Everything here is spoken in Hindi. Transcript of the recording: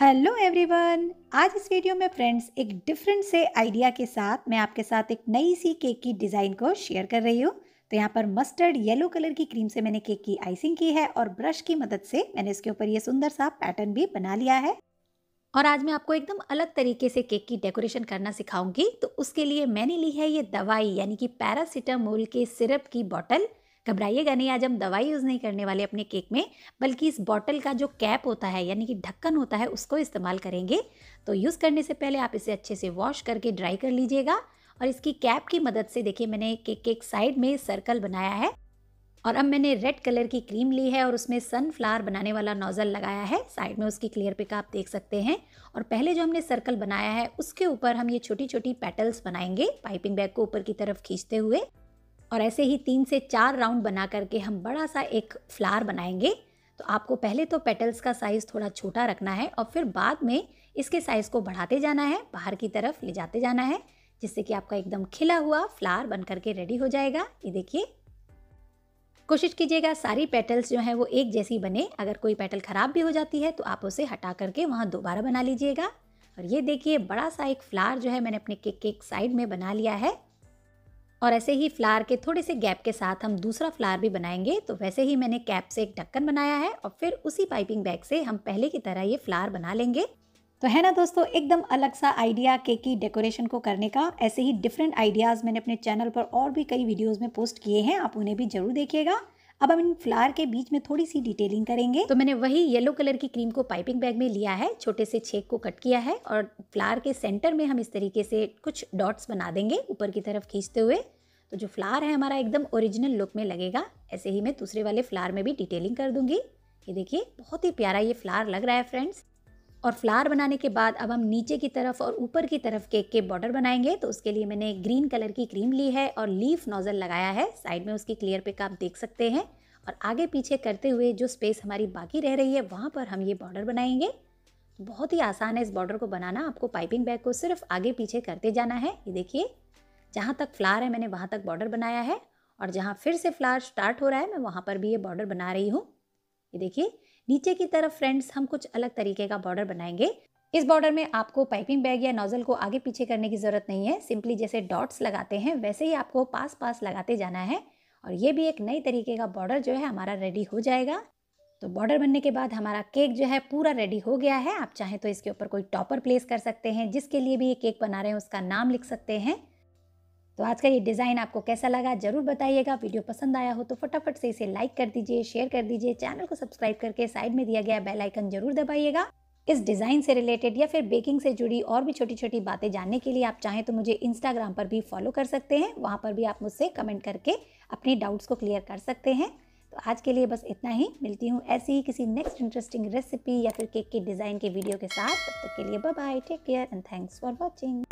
हेलो एवरीवन आज इस वीडियो में फ्रेंड्स एक डिफरेंट से आइडिया के साथ मैं आपके साथ एक नई सी केक की डिज़ाइन को शेयर कर रही हूँ तो यहाँ पर मस्टर्ड येलो कलर की क्रीम से मैंने केक की आइसिंग की है और ब्रश की मदद से मैंने इसके ऊपर ये सुंदर सा पैटर्न भी बना लिया है और आज मैं आपको एकदम अलग तरीके से केक की डेकोरेशन करना सिखाऊंगी तो उसके लिए मैंने ली है ये दवाई यानी कि पैरासिटामोल के सिरप की बॉटल घबराइएगा नहीं आज हम दवाई यूज़ नहीं करने वाले अपने केक में बल्कि इस बॉटल का जो कैप होता है यानी कि ढक्कन होता है उसको इस्तेमाल करेंगे तो यूज़ करने से पहले आप इसे अच्छे से वॉश करके ड्राई कर लीजिएगा और इसकी कैप की मदद से देखिए मैंने केक के साइड में सर्कल बनाया है और अब मैंने रेड कलर की क्रीम ली है और उसमें सनफ्लावर बनाने वाला नोज़ल लगाया है साइड में उसकी क्लियर पिक आप देख सकते हैं और पहले जो हमने सर्कल बनाया है उसके ऊपर हम ये छोटी छोटी पेटल्स बनाएंगे पाइपिंग बैग को ऊपर की तरफ खींचते हुए और ऐसे ही तीन से चार राउंड बना करके हम बड़ा सा एक फ्लावर बनाएंगे तो आपको पहले तो पेटल्स का साइज़ थोड़ा छोटा रखना है और फिर बाद में इसके साइज़ को बढ़ाते जाना है बाहर की तरफ ले जाते जाना है जिससे कि आपका एकदम खिला हुआ फ्लावर बन करके रेडी हो जाएगा ये देखिए कोशिश कीजिएगा सारी पेटल्स जो हैं वो एक जैसी बने अगर कोई पेटल ख़राब भी हो जाती है तो आप उसे हटा करके वहाँ दोबारा बना लीजिएगा और ये देखिए बड़ा सा एक फ्लावर जो है मैंने अपने केक के साइड में बना लिया है और ऐसे ही फ्लावर के थोड़े से गैप के साथ हम दूसरा फ्लावर भी बनाएंगे तो वैसे ही मैंने कैप से एक ढक्कन बनाया है और फिर उसी पाइपिंग बैग से हम पहले की तरह ये फ्लावर बना लेंगे तो है ना दोस्तों एकदम अलग सा आइडिया केक की डेकोरेशन को करने का ऐसे ही डिफरेंट आइडियाज़ मैंने अपने चैनल पर और भी कई वीडियोज में पोस्ट किए हैं आप उन्हें भी ज़रूर देखिएगा अब हम इन फ्लावर के बीच में थोड़ी सी डिटेलिंग करेंगे तो मैंने वही येलो कलर की क्रीम को पाइपिंग बैग में लिया है छोटे से छेक को कट किया है और फ्लावर के सेंटर में हम इस तरीके से कुछ डॉट्स बना देंगे ऊपर की तरफ खींचते हुए तो जो फ्लावर है हमारा एकदम ओरिजिनल लुक में लगेगा ऐसे ही मैं दूसरे वाले फ्लावर में भी डिटेलिंग कर दूंगी ये देखिए बहुत ही प्यारा ये फ्लावर लग रहा है फ्रेंड्स और फ्लावर बनाने के बाद अब हम नीचे की तरफ और ऊपर की तरफ केक के बॉर्डर बनाएंगे तो उसके लिए मैंने ग्रीन कलर की क्रीम ली है और लीफ नोज़ल लगाया है साइड में उसकी क्लियर पिक आप देख सकते हैं और आगे पीछे करते हुए जो स्पेस हमारी बाकी रह रही है वहाँ पर हम ये बॉर्डर बनाएंगे बहुत ही आसान है इस बॉर्डर को बनाना आपको पाइपिंग बैग को सिर्फ आगे पीछे करते जाना है ये देखिए जहाँ तक फ्लावर है मैंने वहाँ तक बॉर्डर बनाया है और जहाँ फिर से फ्लावर स्टार्ट हो रहा है मैं वहाँ पर भी ये बॉर्डर बना रही हूँ ये देखिए नीचे की तरफ फ्रेंड्स हम कुछ अलग तरीके का बॉर्डर बनाएंगे इस बॉर्डर में आपको पाइपिंग बैग या नोज़ल को आगे पीछे करने की ज़रूरत नहीं है सिंपली जैसे डॉट्स लगाते हैं वैसे ही आपको पास पास लगाते जाना है और ये भी एक नई तरीके का बॉर्डर जो है हमारा रेडी हो जाएगा तो बॉर्डर बनने के बाद हमारा केक जो है पूरा रेडी हो गया है आप चाहें तो इसके ऊपर कोई टॉपर प्लेस कर सकते हैं जिसके लिए भी ये केक बना रहे हैं उसका नाम लिख सकते हैं तो आज का ये डिज़ाइन आपको कैसा लगा ज़रूर बताइएगा वीडियो पसंद आया हो तो फटाफट से इसे लाइक कर दीजिए शेयर कर दीजिए चैनल को सब्सक्राइब करके साइड में दिया गया बेल आइकन जरूर दबाइएगा इस डिज़ाइन से रिलेटेड या फिर बेकिंग से जुड़ी और भी छोटी छोटी बातें जानने के लिए आप चाहें तो मुझे इंस्टाग्राम पर भी फॉलो कर सकते हैं वहाँ पर भी आप मुझसे कमेंट करके अपने डाउट्स को क्लियर कर सकते हैं तो आज के लिए बस इतना ही मिलती हूँ ऐसी ही किसी नेक्स्ट इंटरेस्टिंग रेसिपी या फिर केक के डिज़ाइन के वीडियो के साथ तब तक के लिए bye bye take care and thanks for watching